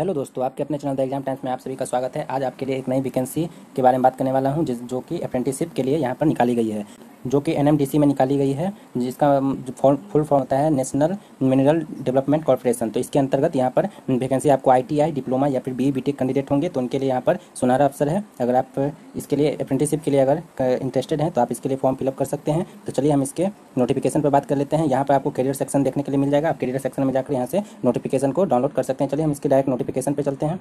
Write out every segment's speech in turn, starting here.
hello दोस्तों आपके अपने चैनल द एग्जाम टाइम्स में आप सभी का स्वागत है आज आपके लिए एक नई वैकेंसी के बारे में बात करने वाला हूं जिस जो कि अप्रेंटिसशिप के लिए यहां पर निकाली गई है जो कि एनएमडीसी में निकाली गई है जिसका फुल फॉर्म होता है नेशनल मिनरल डेवलपमेंट कॉरपोरेशन तो इसके अंतर्गत यहाँ पर वैकेंसी आपको आईटीआई डिप्लोमा या फिर बी बी कैंडिडेट होंगे तो उनके लिए यहाँ पर सुनहरा अवसर है अगर आप इसके लिए अप्रेंटिसशिप के लिए अगर इंटरेस्टेड हैं तो आप इसके लिए फॉर्म फिलअप कर सकते हैं तो चलिए हम इसके नोटिफिकेशन पर बात कर लेते हैं यहाँ पर आपको करियर सेक्शन देखने के लिए मिल जाएगा आप करियर सेक्शन में जाकर यहाँ से नोटिफिकेशन को डाउनलोड कर सकते हैं चलिए हम इसके डायरेक्ट नोटिफिकेशन पर चलते हैं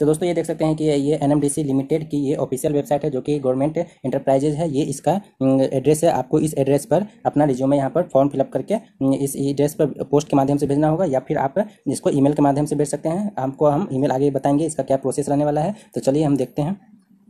तो दोस्तों ये देख सकते हैं कि ये एन लिमिटेड की ये ऑफिशियल वेबसाइट है जो कि गवर्नमेंट इंटरप्राइजेज है ये इसका एड्रेस है आपको इस एड्रेस पर अपना रिज्यूमे यहाँ पर फॉर्म फिलअप करके इस एड्रेस पर पोस्ट के माध्यम से भेजना होगा या फिर आप इसको ईमेल के माध्यम से भेज सकते हैं आपको हम ईमेल आगे बताएंगे इसका क्या प्रोसेस रहने वाला है तो चलिए हम देखते हैं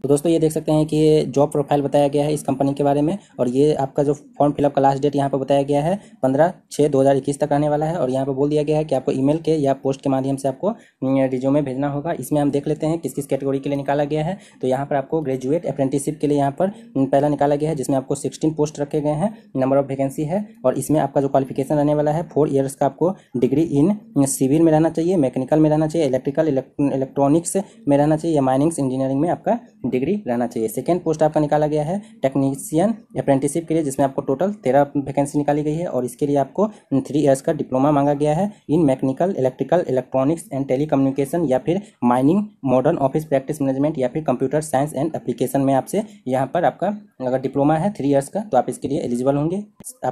तो दोस्तों ये देख सकते हैं कि जॉब प्रोफाइल बताया गया है इस कंपनी के बारे में और ये आपका जो फॉर्म फिलअप का लास्ट डेट यहाँ पर बताया गया है पंद्रह छः दो हज़ार इक्कीस तक आने वाला है और यहाँ पर बोल दिया गया है कि आपको ईमेल के या पोस्ट के माध्यम से आपको रिज्यूमे हम्म, भेजना होगा इसमें हम देख लेते हैं किस किस कैटेगरी के लिए निकाला गया है तो यहाँ पर आपको ग्रेजुएट अप्रेंटिसिप के लिए यहाँ पर हम्म, पहला निकाला गया है जिसमें आपको सिक्सटीन पोस्ट रखे गए हैं नंबर ऑफ वैकेंसी है और इसमें आपका जो क्वालिफिकेशन रहने वाला है फोर ईयर्स का आपको डिग्री इन सिविल में रहना चाहिए मैकेनिकल में रहना चाहिए इलेक्ट्रिकल इलेक्ट्रॉनिक्स में रहना चाहिए या माइनिंग्स इंजीनियरिंग में आपका डिग्री रहना चाहिए सेकेंड पोस्ट आपका निकाला गया है टेक्नीशियन अप्रेंटिसिप के लिए जिसमें आपको टोटल तेरह वैकेंसी निकाली गई है और इसके लिए आपको थ्री ईयर्स का डिप्लोमा मांगा गया है in mechanical electrical electronics and telecommunication या फिर mining modern office practice management या फिर कंप्यूटर साइंस एंड एप्लीकेशन में आपसे यहाँ पर आपका अगर डिप्लोमा है थ्री ईयर्स का तो आप इसके लिए एलिजिबल होंगे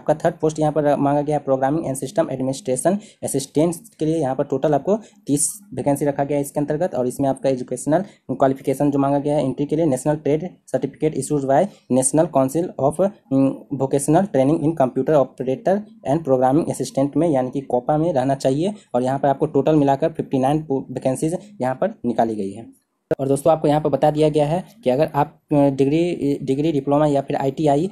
आपका थर्ड पोस्ट यहाँ पर मांगा गया है programming and system administration assistants के लिए यहाँ पर टोटल आपको तीस वैकेंसी रखा गया है इसके अंतर्गत और इसमें आपका एजुकेशनल क्वालिफिकेशन जो मांगा गया है इंट्री के लिए national trade certificate issued by national council of vocational training in computer operator and programming assistant में यानी कि कोपा में रहना चाहिए और यहाँ पर आपको टोटल मिलाकर फिफ्टी नाइन वैकेंसीज यहाँ पर निकाली गई है और दोस्तों आपको यहाँ पर बता दिया गया है कि अगर आप डिग्री डिग्री डिप्लोमा या फिर आईटीआई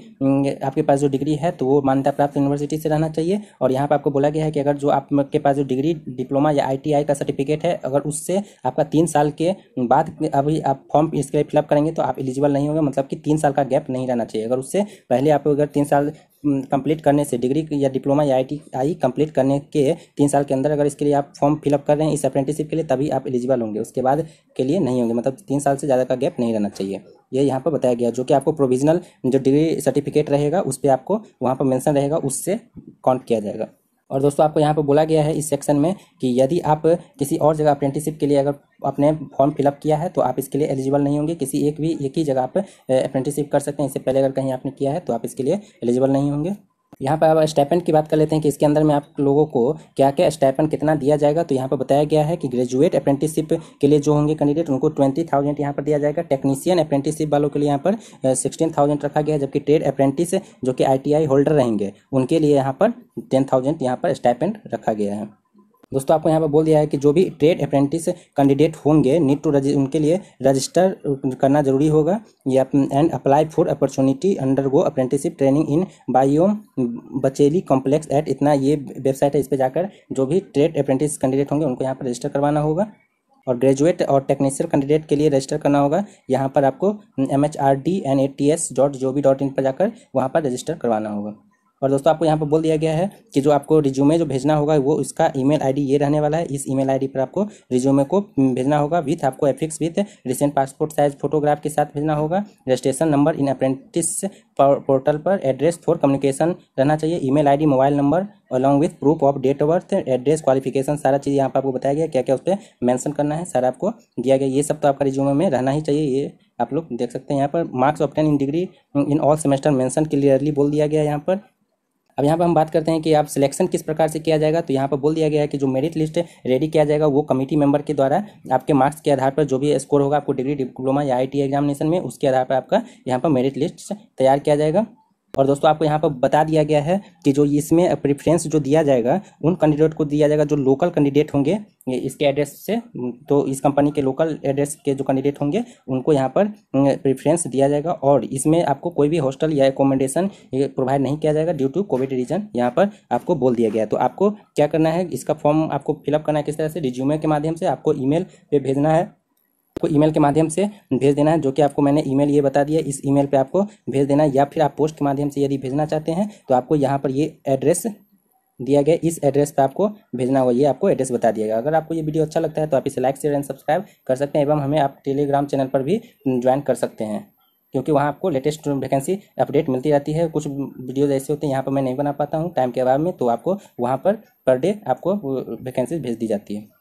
आपके पास जो डिग्री है तो वो मान्यता प्राप्त यूनिवर्सिटी से रहना चाहिए और यहाँ पर आपको बोला गया है कि अगर जो आपके पास जो डिग्री डिप्लोमा या आईटीआई का सर्टिफिकेट है अगर उससे आपका तीन साल के बाद अभी आप फॉर्म इसके लिए फिलअप करेंगे तो आप एलिजिबल नहीं होंगे मतलब कि तीन साल का गैप नहीं रहना चाहिए अगर उससे पहले आप अगर तीन साल कंप्लीट करने से डिग्री या डिप्लोमा या आई आई कंप्लीट करने के तीन साल के अंदर अगर इसके लिए आप फॉर्म फिलअप कर रहे हैं इस अप्रेंटिसिप के लिए तभी आप एलिजिबल होंगे उसके बाद के लिए नहीं होंगे मतलब तीन साल से ज़्यादा का गैप नहीं रहना चाहिए ये यहाँ पर बताया गया जो कि आपको प्रोविजनल जो डिग्री सर्टिफिकेट रहेगा उस पर आपको वहाँ पर मैंसन रहेगा उससे काउंट किया जाएगा और दोस्तों आपको यहाँ पर बोला गया है इस सेक्शन में कि यदि आप किसी और जगह अप्रेंटिसिप के लिए अगर आपने फॉर्म फिलअप किया है तो आप इसके लिए एलिजिबल नहीं होंगे किसी एक भी एक ही जगह आप अप्रेंटिसिप कर सकते हैं इससे पहले अगर कहीं आपने किया है तो आप इसके लिए एलिजिबल नहीं होंगे यहाँ पर आप स्टैपेंट की बात कर लेते हैं कि इसके अंदर में आप लोगों को क्या क्या स्टैपन कितना दिया जाएगा तो यहाँ पर बताया गया है कि ग्रेजुएट अप्रेंटिसशिप के लिए जो होंगे कैंडिडेट उनको ट्वेंटी थाउजेंड यहाँ पर दिया जाएगा टेक्नीशियन अप्रेंटिसशिप वालों के लिए यहाँ पर सिक्सटीन थाउजेंड रखा गया है जबकि ट्रेड अप्रेंटिस जो कि आई होल्डर रहेंगे उनके लिए यहाँ पर टेन थाउजेंड यहाँ पर स्टैपेंट रखा गया है दोस्तों आपको यहाँ पर बोल दिया है कि जो भी ट्रेड अप्रेंटिस कैंडिडेट होंगे नीड टू उनके लिए रजिस्टर करना जरूरी होगा या and apply for opportunity undergo apprenticeship training in BIOM Bacheli complex at इतना ये वेबसाइट है इस पर जाकर जो भी ट्रेड अप्रेंटिस कैंडिडेट होंगे उनको यहाँ पर रजिस्टर करवाना होगा और ग्रेजुएट और टेक्नीशियल कैंडिडेट के लिए रजिस्टर करना होगा यहाँ पर आपको M H R D N A T S dot जो भी डॉट इन पर जाकर वहाँ पर रजिस्टर करवाना होगा और दोस्तों आपको यहाँ पर बोल दिया गया है कि जो आपको रिज्यूमे जो भेजना होगा वो इसका ईमेल आईडी ये रहने वाला है इस ईमेल आईडी पर आपको रिज्यूमे को भेजना होगा विथ आपको affix with recent passport size photograph के साथ भेजना होगा registration number in apprentice portal पर एड्रेस फॉर कम्युनिकेशन रहना चाहिए email mobile number along with proof of date of birth address qualification सारा चीज़ यहाँ पर आपको बताया गया क्या क्या उस पर मैंसन करना है सारा आपको दिया गया ये सब तो आपका रिज्यूमे में रहना ही चाहिए ये आप लोग देख सकते हैं यहाँ पर marks of ten in degree in all semester mention clearly बोल दिया गया यहाँ पर अब यहाँ पर हम बात करते हैं कि आप सिलेक्शन किस प्रकार से किया जाएगा तो यहाँ पर बोल दिया गया है कि जो मेरिट लिस्ट रेडी किया जाएगा वो कमेटी मेंबर के द्वारा आपके मार्क्स के आधार पर जो भी स्कोर होगा आपको डिग्री डिप्लोमा या आई एग्जामिनेशन में उसके आधार पर आपका यहाँ पर मेरिट लिस्ट तैयार किया जाएगा और दोस्तों आपको यहाँ पर बता दिया गया है कि जो इसमें प्रेफरेंस जो दिया जाएगा उन कैंडिडेट को दिया जाएगा जो लोकल कैंडिडेट होंगे इसके एड्रेस से तो इस कंपनी के लोकल एड्रेस के जो कैंडिडेट होंगे उनको यहाँ पर प्रेफरेंस दिया जाएगा और इसमें आपको कोई भी हॉस्टल या एकोमोडेशन प्रोवाइड नहीं किया जाएगा ड्यू टू कोविड रीजन यहाँ पर आपको बोल दिया गया तो आपको क्या करना है इसका फॉर्म आपको फिलअप करना है किस तरह से रिज्यूमे के माध्यम से आपको ई मेल भेजना है आपको ईमेल के माध्यम से भेज देना है जो कि आपको मैंने ईमेल ये बता दिया इस ईमेल पे आपको भेज देना है या फिर आप पोस्ट के माध्यम से यदि भेजना चाहते हैं तो आपको यहाँ पर ये एड्रेस दिया गया इस एड्रेस पर आपको भेजना होगा ये आपको एड्रेस बता दिया गया अगर आपको ये वीडियो अच्छा लगता है तो आप इसे लाइक शेयर एंड सब्सक्राइब कर सकते हैं एवं हमें आप टेलीग्राम चैनल पर भी ज्वाइन कर सकते हैं क्योंकि वहाँ आपको लेटेस्ट वैकेंसी अपडेट मिलती रहती है कुछ वीडियोज ऐसे होते हैं यहाँ पर मैं नहीं बना पाता हूँ टाइम के अभाव में तो आपको वहाँ पर पर डे आपको वैकेंसी भेज दी जाती है